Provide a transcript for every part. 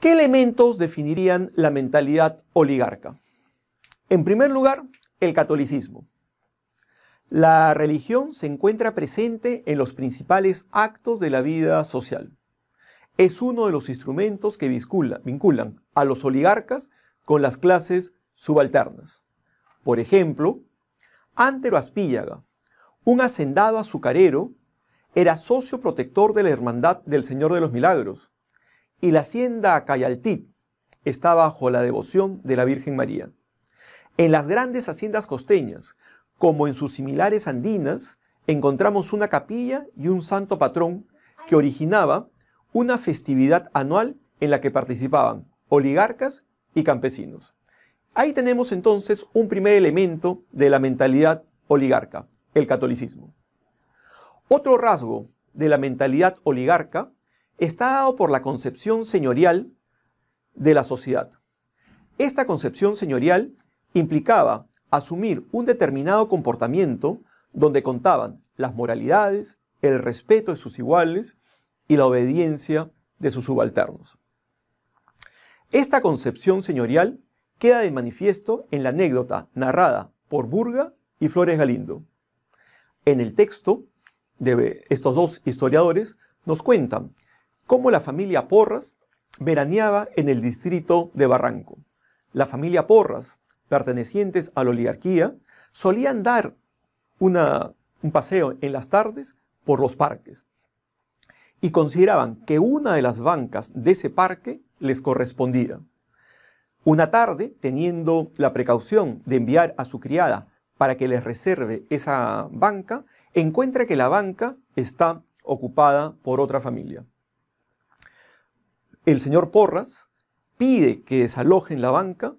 ¿Qué elementos definirían la mentalidad oligarca? En primer lugar, el catolicismo. La religión se encuentra presente en los principales actos de la vida social. Es uno de los instrumentos que vinculan a los oligarcas con las clases subalternas. Por ejemplo, Antero Aspíllaga, un hacendado azucarero era socio protector de la Hermandad del Señor de los Milagros y la hacienda Cayaltit está bajo la devoción de la Virgen María. En las grandes haciendas costeñas, como en sus similares andinas, encontramos una capilla y un santo patrón que originaba una festividad anual en la que participaban oligarcas y campesinos. Ahí tenemos entonces un primer elemento de la mentalidad oligarca, el catolicismo. Otro rasgo de la mentalidad oligarca está dado por la concepción señorial de la sociedad. Esta concepción señorial implicaba asumir un determinado comportamiento donde contaban las moralidades, el respeto de sus iguales y la obediencia de sus subalternos. Esta concepción señorial queda de manifiesto en la anécdota narrada por Burga y Flores Galindo. En el texto de estos dos historiadores nos cuentan cómo la familia Porras veraneaba en el distrito de Barranco. La familia Porras, pertenecientes a la oligarquía, solían dar un paseo en las tardes por los parques y consideraban que una de las bancas de ese parque les correspondía. Una tarde, teniendo la precaución de enviar a su criada para que les reserve esa banca, encuentra que la banca está ocupada por otra familia. El señor Porras pide que desalojen la banca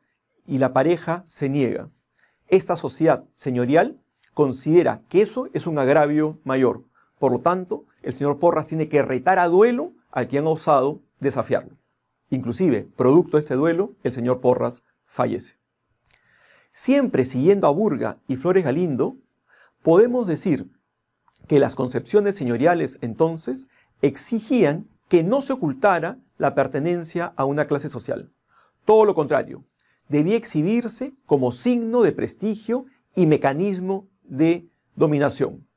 y la pareja se niega. Esta sociedad señorial considera que eso es un agravio mayor. Por lo tanto, el señor Porras tiene que retar a duelo al que han osado desafiarlo. Inclusive, producto de este duelo, el señor Porras fallece siempre siguiendo a Burga y Flores Galindo, podemos decir que las concepciones señoriales entonces exigían que no se ocultara la pertenencia a una clase social. Todo lo contrario, debía exhibirse como signo de prestigio y mecanismo de dominación.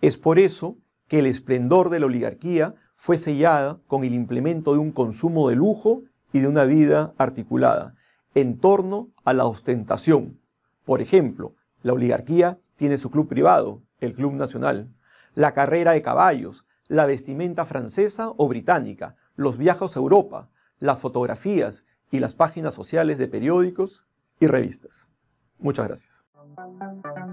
Es por eso que el esplendor de la oligarquía fue sellada con el implemento de un consumo de lujo y de una vida articulada, en torno a la ostentación. Por ejemplo, la oligarquía tiene su club privado, el Club Nacional, la carrera de caballos, la vestimenta francesa o británica, los viajes a Europa, las fotografías y las páginas sociales de periódicos y revistas. Muchas gracias.